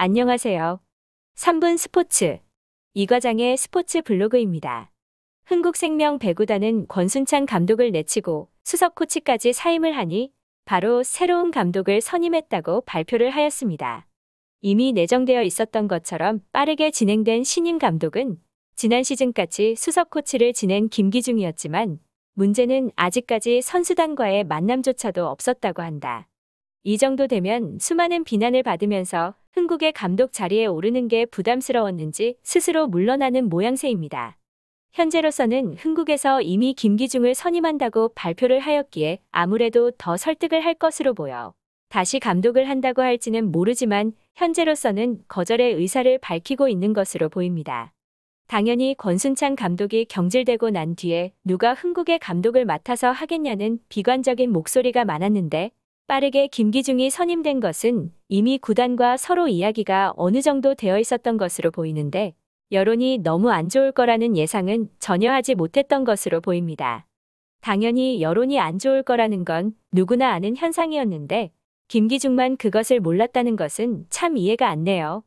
안녕하세요. 3분 스포츠 이 과장의 스포츠 블로그입니다. 흥국생명 배구단은 권순찬 감독을 내치고 수석 코치까지 사임을 하니 바로 새로운 감독을 선임했다고 발표를 하였습니다. 이미 내정되어 있었던 것처럼 빠르게 진행된 신임 감독은 지난 시즌까지 수석 코치를 지낸 김기중이었지만 문제는 아직까지 선수단과의 만남조차도 없었다고 한다. 이 정도 되면 수많은 비난을 받으면서 흥국의 감독 자리에 오르는 게 부담스러웠는지 스스로 물러나는 모양새입니다. 현재로서는 흥국에서 이미 김기중을 선임한다고 발표를 하였기에 아무래도 더 설득을 할 것으로 보여 다시 감독을 한다고 할지는 모르지만 현재로서는 거절의 의사를 밝히고 있는 것으로 보입니다. 당연히 권순창 감독이 경질되고 난 뒤에 누가 흥국의 감독을 맡아서 하겠냐는 비관적인 목소리가 많았는데 빠르게 김기중이 선임된 것은 이미 구단과 서로 이야기가 어느 정도 되어 있었던 것으로 보이는데 여론이 너무 안 좋을 거라는 예상은 전혀 하지 못했던 것으로 보입니다. 당연히 여론이 안 좋을 거라는 건 누구나 아는 현상이었는데 김기중만 그것을 몰랐다는 것은 참 이해가 안 돼요.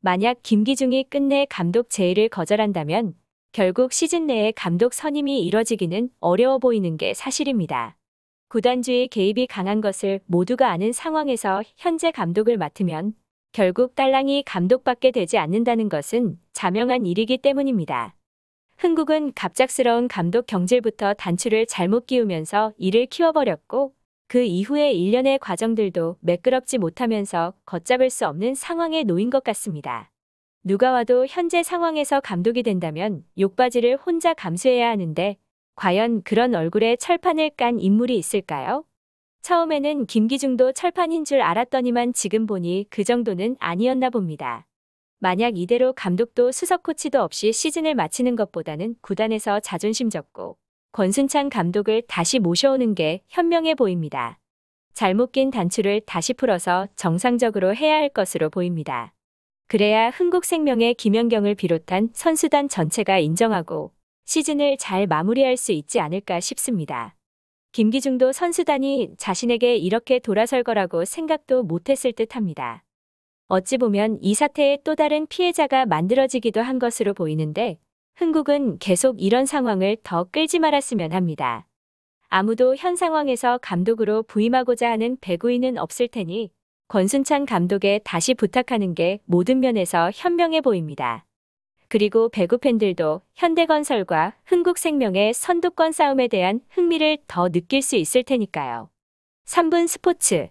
만약 김기중이 끝내 감독 제의를 거절한다면 결국 시즌 내에 감독 선임이 이뤄지기는 어려워 보이는 게 사실입니다. 구단주의 개입이 강한 것을 모두가 아는 상황에서 현재 감독을 맡으면 결국 딸랑이 감독밖에 되지 않는다는 것은 자명한 일이기 때문입니다. 흥국은 갑작스러운 감독 경질부터 단추를 잘못 끼우면서 이를 키워버렸고 그 이후의 일련의 과정들도 매끄럽지 못하면서 걷잡을 수 없는 상황에 놓인 것 같습니다. 누가 와도 현재 상황에서 감독이 된다면 욕바지를 혼자 감수해야 하는데 과연 그런 얼굴에 철판을 깐 인물이 있을까요? 처음에는 김기중도 철판인 줄 알았더니만 지금 보니 그 정도는 아니었나 봅니다. 만약 이대로 감독도 수석 코치도 없이 시즌을 마치는 것보다는 구단에서 자존심 적고 권순창 감독을 다시 모셔오는 게 현명해 보입니다. 잘못 낀 단추를 다시 풀어서 정상적으로 해야 할 것으로 보입니다. 그래야 흥국생명의 김연경을 비롯한 선수단 전체가 인정하고 시즌을 잘 마무리할 수 있지 않을까 싶습니다. 김기중도 선수단이 자신에게 이렇게 돌아설 거라고 생각도 못했을 듯합니다. 어찌 보면 이 사태의 또 다른 피해자가 만들어지기도 한 것으로 보이는데 흥국은 계속 이런 상황을 더 끌지 말았으면 합니다. 아무도 현 상황에서 감독으로 부임하고자 하는 배구인은 없을 테니 권순찬 감독에 다시 부탁하는 게 모든 면에서 현명해 보입니다. 그리고 배구 팬들도 현대건설과 흥국생명의 선두권 싸움에 대한 흥미를 더 느낄 수 있을 테니까요. 3분 스포츠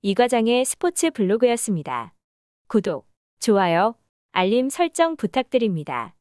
이 과장의 스포츠 블로그였습니다. 구독, 좋아요, 알림 설정 부탁드립니다.